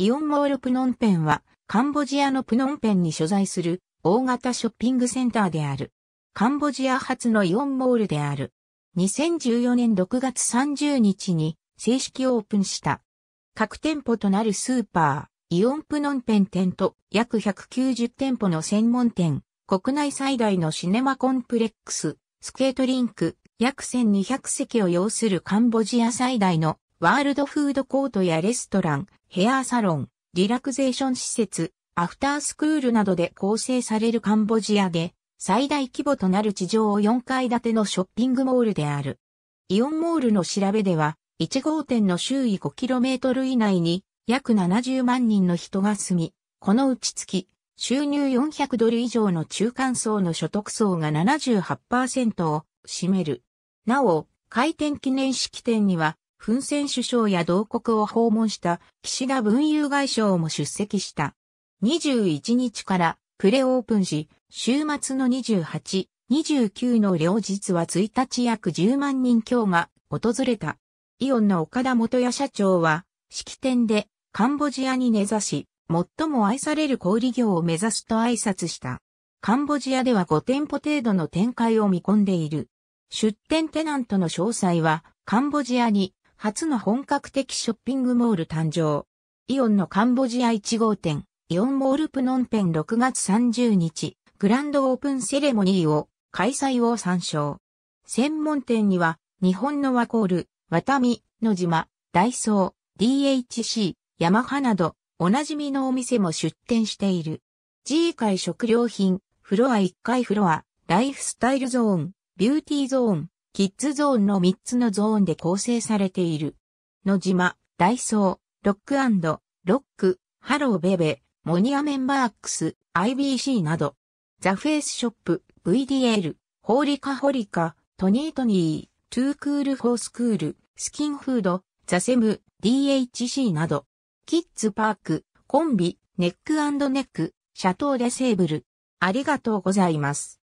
イオンモールプノンペンは、カンボジアのプノンペンに所在する大型ショッピングセンターである。カンボジア初のイオンモールである。2014年6月30日に正式オープンした。各店舗となるスーパー、イオンプノンペン店と約190店舗の専門店、国内最大のシネマコンプレックス、スケートリンク、約1200席を要するカンボジア最大のワールドフードコートやレストラン、ヘアサロン、リラクゼーション施設、アフタースクールなどで構成されるカンボジアで最大規模となる地上4階建てのショッピングモールである。イオンモールの調べでは、1号店の周囲 5km 以内に約70万人の人が住み、このうち月、収入400ドル以上の中間層の所得層が78%を占める。なお、開店記念式典にはフン・セン首相や同国を訪問した岸田文雄外相も出席した。21日からプレオープンし、週末の28、29の両日は1日約10万人強が訪れた。イオンの岡田元也社長は、式典でカンボジアに根ざし、最も愛される小売業を目指すと挨拶した。カンボジアでは5店舗程度の展開を見込んでいる。出店テナントの詳細は、カンボジアに初の本格的ショッピングモール誕生。イオンのカンボジア1号店、イオンモールプノンペン6月30日、グランドオープンセレモニーを、開催を参照。専門店には、日本のワコール、ワタミ、野島、ダイソー、DHC、ヤマハなど、おなじみのお店も出店している。G 会食料品、フロア1階フロア、ライフスタイルゾーン、ビューティーゾーン、キッズゾーンの3つのゾーンで構成されている。野島、ダイソー、ロックロック、ハローベベ、モニアメンバークス、IBC など、ザ・フェイスショップ、VDL、ホーリカホリカ、トニートニー、トゥークール・フォースクール、スキンフード、ザ・セム、DHC など、キッズパーク、コンビ、ネックネック、シャトー・デ・セーブル。ありがとうございます。